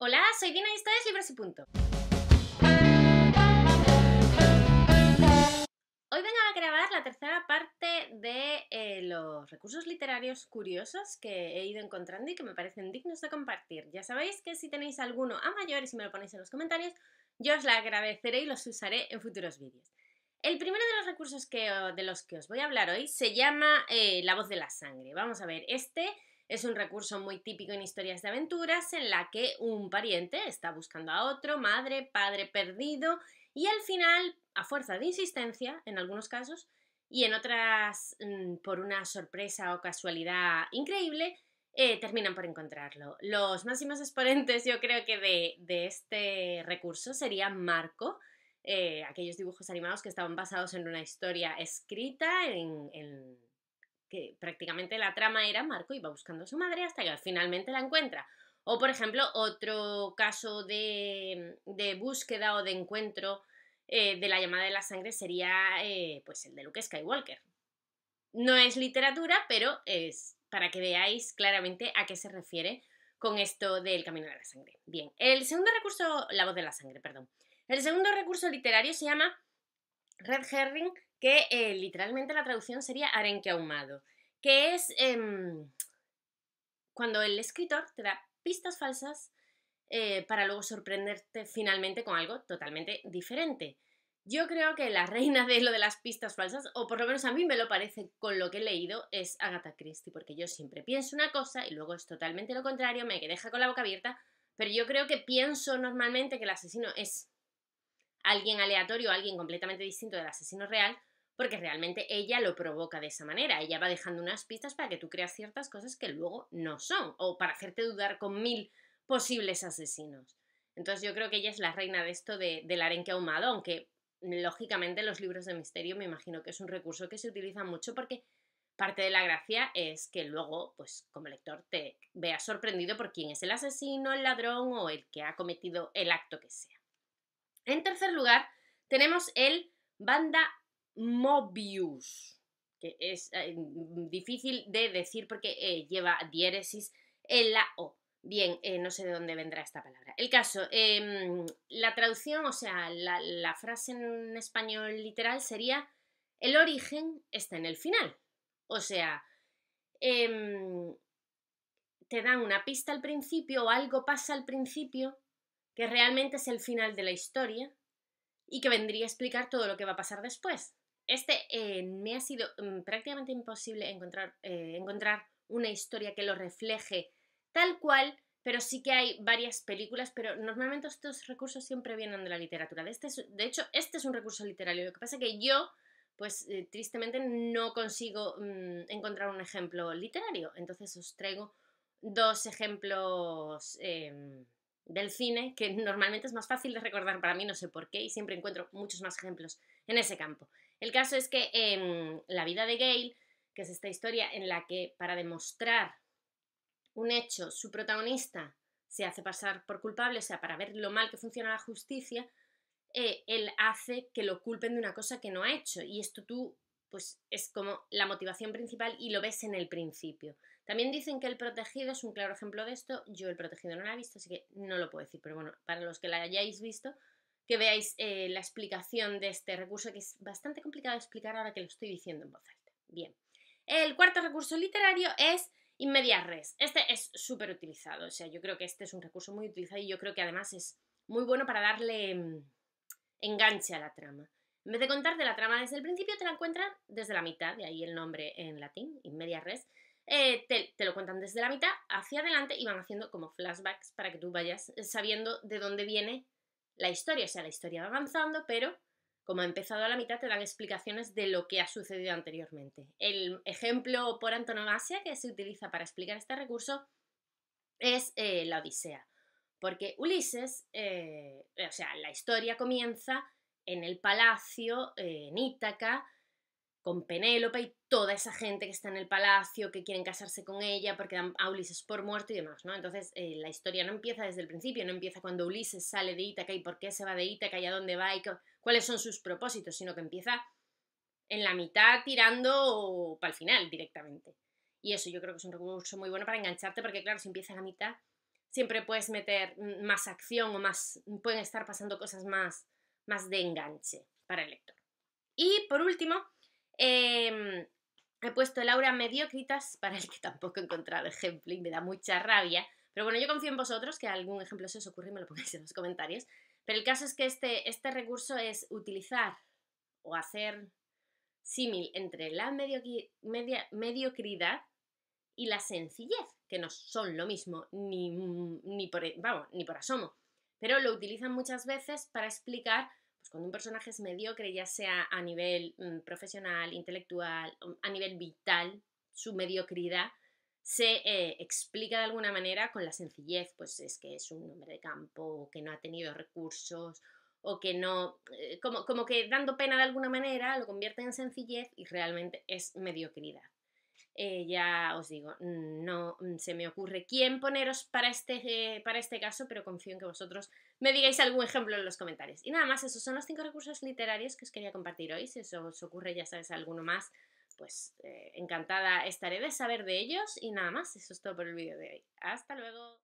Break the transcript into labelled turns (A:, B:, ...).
A: Hola, soy Dina y esto es Libros y Punto. Hoy vengo a grabar la tercera parte de eh, los recursos literarios curiosos que he ido encontrando y que me parecen dignos de compartir. Ya sabéis que si tenéis alguno a mayor y si me lo ponéis en los comentarios, yo os la agradeceré y los usaré en futuros vídeos. El primero de los recursos que, de los que os voy a hablar hoy se llama eh, La voz de la sangre. Vamos a ver, este es un recurso muy típico en historias de aventuras en la que un pariente está buscando a otro, madre, padre perdido y al final, a fuerza de insistencia, en algunos casos, y en otras mm, por una sorpresa o casualidad increíble, eh, terminan por encontrarlo. Los máximos exponentes yo creo que de, este recurso serían Marco, eh, aquellos dibujos animados que estaban basados en una historia escrita, en, que prácticamente la trama era Marco iba buscando a su madre hasta que finalmente la encuentra. O, por ejemplo, otro caso de, mm, búsqueda o de encuentro eh, de la llamada de la sangre sería eh, pues el de Luke Skywalker. No es literatura, pero es para que veáis claramente a qué se refiere con esto del camino de la sangre. Bien, el segundo recurso, la voz de la sangre, perdón. El segundo recurso literario se llama Red Herring que eh, literalmente la traducción sería arenque ahumado, que es em, cuando el escritor te da pistas falsas eh, para luego sorprenderte finalmente con algo totalmente diferente. Yo creo que la reina de lo de las pistas falsas, o por lo menos a mí me lo parece con lo que he leído, es Agatha Christie, porque yo siempre pienso una cosa y luego es totalmente lo contrario, me deja con la boca abierta, pero yo creo que pienso normalmente que el asesino es alguien aleatorio, alguien completamente distinto del asesino real, porque realmente ella lo provoca de esa manera. Ella va dejando unas pistas para que tú creas ciertas cosas que luego no son, o para hacerte dudar con mil posibles asesinos. Entonces yo creo que ella es la reina de esto de, del arenque ahumado, aunque lógicamente los libros de misterio me imagino que es un recurso que se utiliza mucho porque parte de la gracia es que luego, pues como lector, te veas sorprendido por quién es el asesino, el ladrón o el que ha cometido el acto que sea. En tercer lugar, tenemos el banda Mobius, que es eh, difícil de decir porque eh, lleva diéresis en la O. Bien, eh, no sé de dónde vendrá esta palabra. El caso, em, la traducción, o sea, la, la frase en español literal sería, el origen está en el final. O sea, em, te dan una pista al principio o algo pasa al principio que realmente es el final de la historia y que vendría a explicar todo lo que va a pasar después. Este eh, me ha sido mm, prácticamente imposible eh, encontrar, una historia que lo refleje tal cual, pero sí que hay varias películas, pero normalmente estos recursos siempre vienen de la literatura. De, este hecho, este es un recurso literario. Lo que pasa es que yo, pues eh, tristemente, no consigo mm, encontrar un ejemplo literario. Entonces os traigo dos ejemplos em, del cine, que normalmente es más fácil de recordar para mí, no sé por qué, y siempre encuentro muchos más ejemplos en ese campo. El caso es que en la vida de Gail, que es esta historia en la que para demostrar un hecho, su protagonista se hace pasar por culpable, o sea, para ver lo mal que funciona la justicia, eh, él hace que lo culpen de una cosa que no ha hecho. Y esto tú, pues es como la motivación principal y lo ves en el principio. También dicen que El Protegido es un claro ejemplo de esto. Yo El Protegido no la he visto, así que no lo puedo decir, pero bueno, para los que la hayáis visto, que veáis eh, la explicación de este recurso, que es bastante complicado de explicar ahora que lo estoy diciendo en voz alta. Bien. El cuarto recurso literario es Inmedia Res. Este es súper utilizado, o sea, yo creo que este es un recurso muy utilizado y yo creo que además es muy bueno para darle mm, enganche a la trama. En vez de contar de la trama desde el principio, te la encuentran desde la mitad, de ahí el nombre en latín, in media res. Eh, te, lo cuentan desde la mitad hacia adelante y van haciendo como flashbacks para que tú vayas eh, sabiendo de dónde viene la historia, o sea, la historia va avanzando, pero como ha empezado a la mitad, te dan explicaciones de lo que ha sucedido anteriormente. El ejemplo por antonomasia que se utiliza para explicar este recurso es eh, la Odisea, porque Ulises, eh, o sea, la historia comienza en el palacio eh, en Ítaca, con Penélope y toda esa gente que está en el palacio, que quieren casarse con ella porque dan a Ulises por muerto y demás, ¿no? Entonces eh, la historia no empieza desde el principio, no empieza cuando Ulises sale de Ítaca y por qué se va de Ítaca y a dónde va y cuáles son sus propósitos, sino que empieza en la mitad tirando para el final directamente. Y eso yo creo que es un recurso muy bueno para engancharte porque claro, si empieza a la mitad siempre puedes meter más acción o más pueden estar pasando cosas más más de enganche para el lector. Y por último, Em, he puesto Laura Mediocritas, para el que tampoco he encontrado ejemplo y me da mucha rabia. Pero bueno, yo confío en vosotros, que algún ejemplo se os ocurre y me lo pongáis en los comentarios. Pero el caso es que este, este recurso es utilizar o hacer símil entre la mediocridad y la sencillez, que no son lo mismo ni, por, ni por asomo. Pero lo utilizan muchas veces para explicar pues, cuando un personaje es mediocre, ya sea a nivel mm, profesional, intelectual, a nivel vital, su mediocridad se eh, explica de alguna manera con la sencillez, pues es que es un hombre de campo, o que no ha tenido recursos, o que no, eh, como, como que dando pena de alguna manera lo convierte en sencillez y realmente es mediocridad. Eh, ya os digo, no mm, se me ocurre quién poneros para este, eh, para este caso, pero confío en que vosotros me digáis algún ejemplo en los comentarios. Y nada más, esos son los cinco recursos literarios que os quería compartir hoy. Si eso os ocurre, ya sabes, alguno más, pues eh, encantada estaré de saber de ellos. Y nada más, eso es todo por el vídeo de hoy. Hasta luego.